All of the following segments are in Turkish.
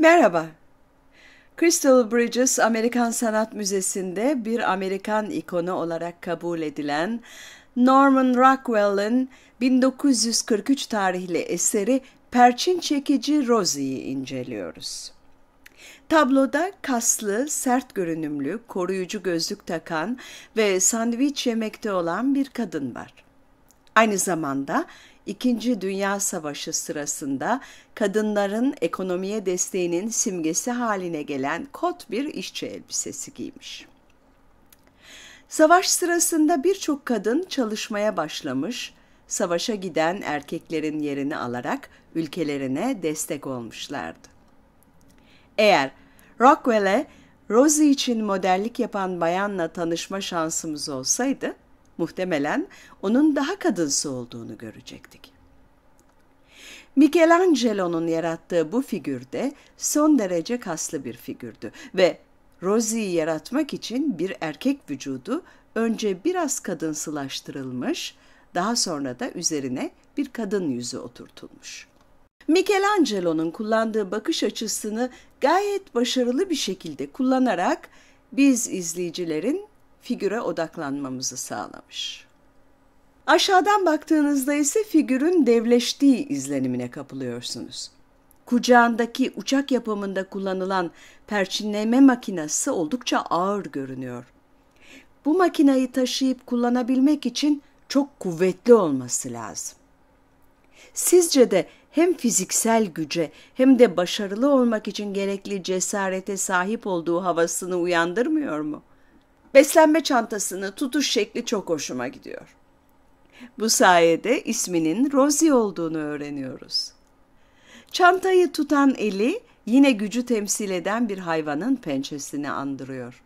Merhaba. Crystal Bridges Amerikan Sanat Müzesi'nde bir Amerikan ikonu olarak kabul edilen Norman Rockwell'ın 1943 tarihli eseri Perçin Çekici Rosie'yi inceliyoruz. Tabloda kaslı, sert görünümlü, koruyucu gözlük takan ve sandviç yemekte olan bir kadın var. Aynı zamanda İkinci Dünya Savaşı sırasında kadınların ekonomiye desteğinin simgesi haline gelen kot bir işçi elbisesi giymiş. Savaş sırasında birçok kadın çalışmaya başlamış, savaşa giden erkeklerin yerini alarak ülkelerine destek olmuşlardı. Eğer Rockwell'e Rosie için modellik yapan bayanla tanışma şansımız olsaydı, muhtemelen onun daha kadınsı olduğunu görecektik. Michelangelo'nun yarattığı bu figür de son derece kaslı bir figürdü ve Rosie'yi yaratmak için bir erkek vücudu önce biraz kadınsılaştırılmış, daha sonra da üzerine bir kadın yüzü oturtulmuş. Michelangelo'nun kullandığı bakış açısını gayet başarılı bir şekilde kullanarak biz izleyicilerin figüre odaklanmamızı sağlamış. Aşağıdan baktığınızda ise figürün devleştiği izlenimine kapılıyorsunuz. Kucağındaki uçak yapımında kullanılan perçinleme makinesi oldukça ağır görünüyor. Bu makinayı taşıyıp kullanabilmek için çok kuvvetli olması lazım. Sizce de hem fiziksel güce hem de başarılı olmak için gerekli cesarete sahip olduğu havasını uyandırmıyor mu? Beslenme çantasını tutuş şekli çok hoşuma gidiyor. Bu sayede isminin Rosie olduğunu öğreniyoruz. Çantayı tutan eli yine gücü temsil eden bir hayvanın pençesini andırıyor.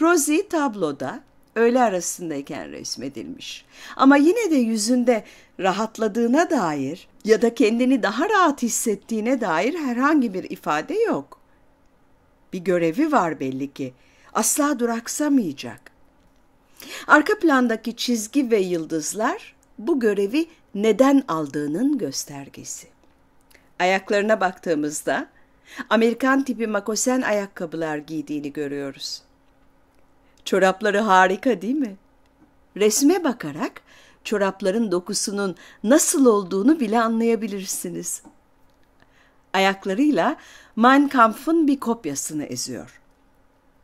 Rosie tabloda öğle arasındayken resmedilmiş. Ama yine de yüzünde rahatladığına dair ya da kendini daha rahat hissettiğine dair herhangi bir ifade yok. Bir görevi var belli ki asla duraksamayacak. Arka plandaki çizgi ve yıldızlar bu görevi neden aldığının göstergesi. Ayaklarına baktığımızda Amerikan tipi makosen ayakkabılar giydiğini görüyoruz. Çorapları harika değil mi? Resme bakarak çorapların dokusunun nasıl olduğunu bile anlayabilirsiniz. Ayaklarıyla Mein Kampf'ın bir kopyasını eziyor.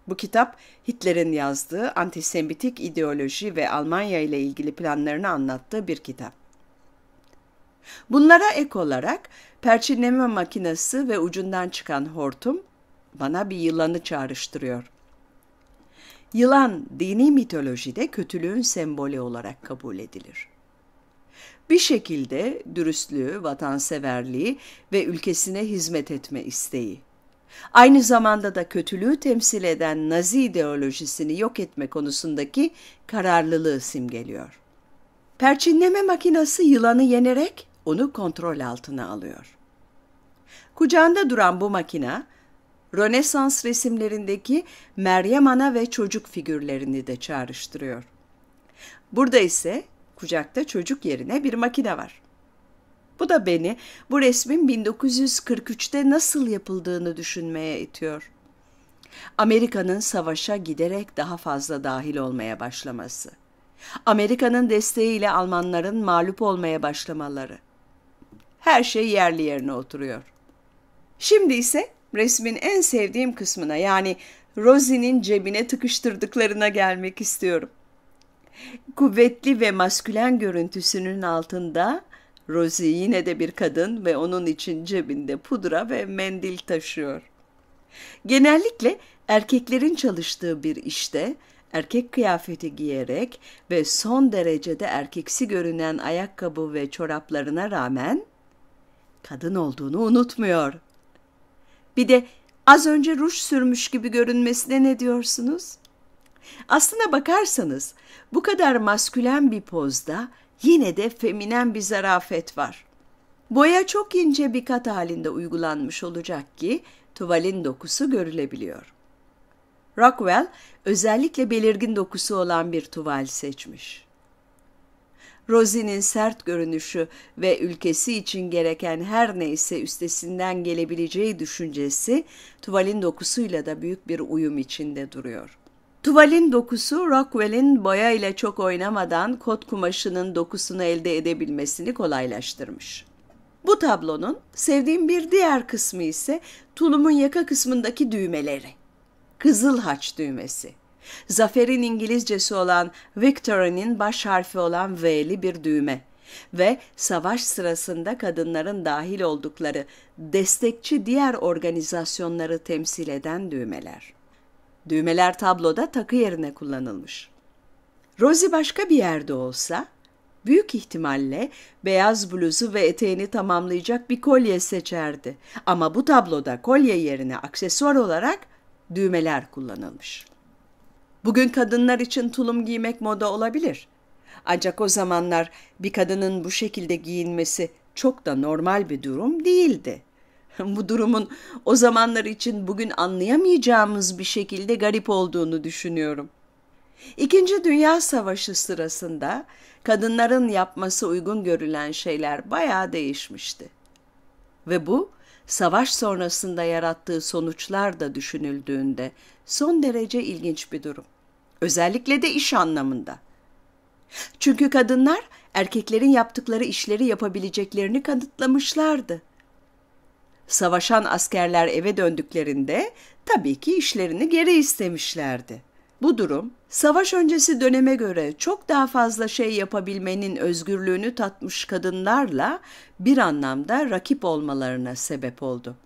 Bu kitap Hitler'in yazdığı antisemitik ideoloji ve Almanya ile ilgili planlarını anlattığı bir kitap. Bunlara ek olarak perçinleme makinesi ve ucundan çıkan hortum bana bir yılanı çağrıştırıyor. Yılan dini mitolojide kötülüğün sembolü olarak kabul edilir. Bir şekilde dürüstlüğü, vatanseverliği ve ülkesine hizmet etme isteği Aynı zamanda da kötülüğü temsil eden Nazi ideolojisini yok etme konusundaki kararlılığı simgeliyor. Perçinleme makinası yılanı yenerek onu kontrol altına alıyor. Kucağında duran bu makina, Rönesans resimlerindeki Meryem Ana ve çocuk figürlerini de çağrıştırıyor. Burada ise kucakta çocuk yerine bir makine var. Bu da beni bu resmin 1943'te nasıl yapıldığını düşünmeye itiyor. Amerika'nın savaşa giderek daha fazla dahil olmaya başlaması. Amerika'nın desteğiyle Almanların mağlup olmaya başlamaları. Her şey yerli yerine oturuyor. Şimdi ise resmin en sevdiğim kısmına yani Rosie'nin cebine tıkıştırdıklarına gelmek istiyorum. Kuvvetli ve maskülen görüntüsünün altında Rosie yine de bir kadın ve onun için cebinde pudra ve mendil taşıyor. Genellikle erkeklerin çalıştığı bir işte erkek kıyafeti giyerek ve son derecede erkeksi görünen ayakkabı ve çoraplarına rağmen kadın olduğunu unutmuyor. Bir de az önce ruj sürmüş gibi görünmesine ne diyorsunuz? Aslına bakarsanız bu kadar maskülen bir pozda yine de feminen bir zarafet var. Boya çok ince bir kat halinde uygulanmış olacak ki tuvalin dokusu görülebiliyor. Rockwell özellikle belirgin dokusu olan bir tuval seçmiş. Rosie'nin sert görünüşü ve ülkesi için gereken her neyse üstesinden gelebileceği düşüncesi tuvalin dokusuyla da büyük bir uyum içinde duruyor.'' Tuvalin dokusu Rockwell'in boya ile çok oynamadan kot kumaşının dokusunu elde edebilmesini kolaylaştırmış. Bu tablonun sevdiğim bir diğer kısmı ise tulumun yaka kısmındaki düğmeleri. Kızıl haç düğmesi. Zafer'in İngilizcesi olan Victory'nin baş harfi olan V'li bir düğme ve savaş sırasında kadınların dahil oldukları destekçi diğer organizasyonları temsil eden düğmeler. Düğmeler tabloda takı yerine kullanılmış. Rosie başka bir yerde olsa büyük ihtimalle beyaz bluzu ve eteğini tamamlayacak bir kolye seçerdi. Ama bu tabloda kolye yerine aksesuar olarak düğmeler kullanılmış. Bugün kadınlar için tulum giymek moda olabilir. Ancak o zamanlar bir kadının bu şekilde giyinmesi çok da normal bir durum değildi. bu durumun o zamanlar için bugün anlayamayacağımız bir şekilde garip olduğunu düşünüyorum. İkinci Dünya Savaşı sırasında kadınların yapması uygun görülen şeyler bayağı değişmişti. Ve bu savaş sonrasında yarattığı sonuçlar da düşünüldüğünde son derece ilginç bir durum. Özellikle de iş anlamında. Çünkü kadınlar erkeklerin yaptıkları işleri yapabileceklerini kanıtlamışlardı Savaşan askerler eve döndüklerinde tabii ki işlerini geri istemişlerdi. Bu durum savaş öncesi döneme göre çok daha fazla şey yapabilmenin özgürlüğünü tatmış kadınlarla bir anlamda rakip olmalarına sebep oldu.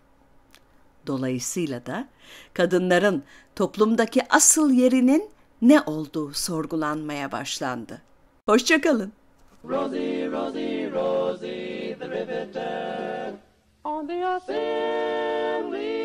Dolayısıyla da kadınların toplumdaki asıl yerinin ne olduğu sorgulanmaya başlandı. Hoşçakalın. Rosie, Rosie, Rosie the Riveter. on the assembly.